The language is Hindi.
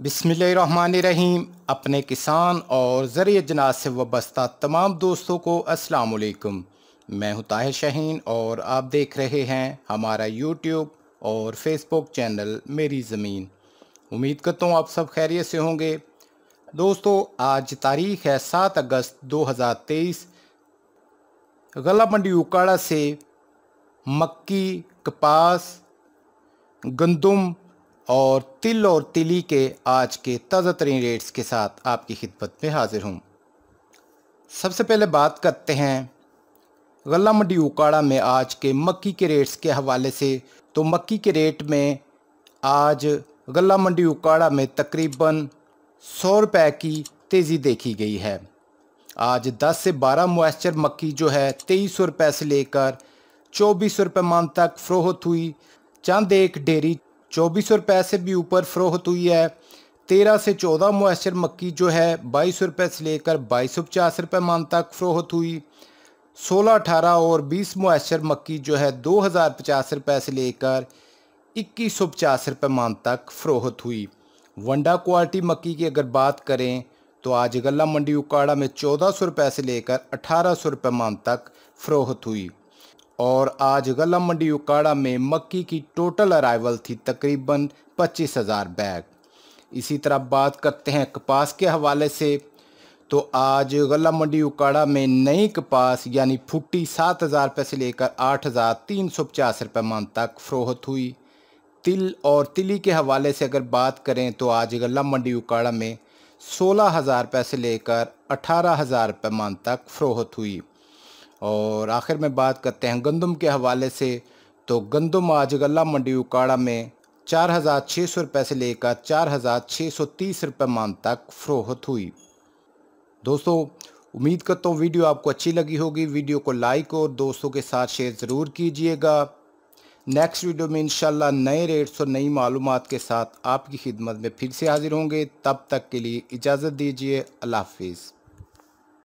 बिसमीम अपने किसान और ज़रिए जनाज से वस्ता तमाम दोस्तों को अस्सलाम वालेकुम मैं हूं ताहिर शहीन और आप देख रहे हैं हमारा यूट्यूब और फेसबुक चैनल मेरी ज़मीन उम्मीद करता हूं आप सब खैरियत से होंगे दोस्तों आज तारीख है सात अगस्त दो हज़ार तेईस गला मंडी उकाड़ा से मक्की कपास गंदम और तिल और तिली के आज के ताज़ा तरीन रेट्स के साथ आपकी खिदमत में हाज़िर हूँ सबसे पहले बात करते हैं गला मंडी उकाड़ा में आज के मक्की के रेट्स के हवाले से तो मक्की के रेट में आज गला मंडी उकाड़ा में तकरीबन सौ रुपए की तेज़ी देखी गई है आज 10 से 12 मॉइस्चर मक्की जो है तेईस सौ रुपए से लेकर चौबीस सौ रुपये मान तक फ़रोहत हुई चंद एक डेरी चौबीस रुपए से भी ऊपर फरोहत हुई है तेरह से चौदह मैसर मक्की जो है बाईस रुपए से लेकर बाईस सौ पचास रुपये मान तक फरोहत हुई सोलह अठारह और बीस मुहसर मक्की जो है दो हज़ार पचास रुपए से लेकर इक्कीस सौ पचास रुपये मान तक फरोहत हुई वंडा क्वालिटी मक्की की अगर बात करें तो आज गला मंडी उकाड़ा में चौदह सौ रुपए से लेकर अठारह सौ रुपये मान तक फरोहत हुई और आज गला मंडी उकाड़ा में मक्की की टोटल अराइवल थी तकरीबन पच्चीस हज़ार बैग इसी तरह बात करते हैं कपास के हवाले से तो आज गला मंडी उकाड़ा में नई कपास यानी फुट्टी सात हज़ार रुपये से लेकर आठ हज़ार तीन सौ पचास रुपये मान तक फ़रोहत हुई तिल और तिली के हवाले से अगर बात करें तो आज गला मंडी उकाड़ा में सोलह हज़ार रुपये से लेकर अठारह हज़ार रुपये मान तक फ़रोहत हुई और आखिर में बात करते हैं गंदम के हवाले से तो गंदम आज गला मंडी उकाड़ा में चार हज़ार छः सौ रुपये से लेकर चार हज़ार छः सौ तीस रुपये मान तक फ़रोहत हुई दोस्तों उम्मीद करता हूँ वीडियो आपको अच्छी लगी होगी वीडियो को लाइक और दोस्तों के साथ शेयर ज़रूर कीजिएगा नेक्स्ट वीडियो में इंशाल्लाह नए रेट्स और नई मालूम के साथ आपकी खिदमत में फिर से हाजिर होंगे तब तक के लिए इजाज़त दीजिए अल्लाह हाफिज़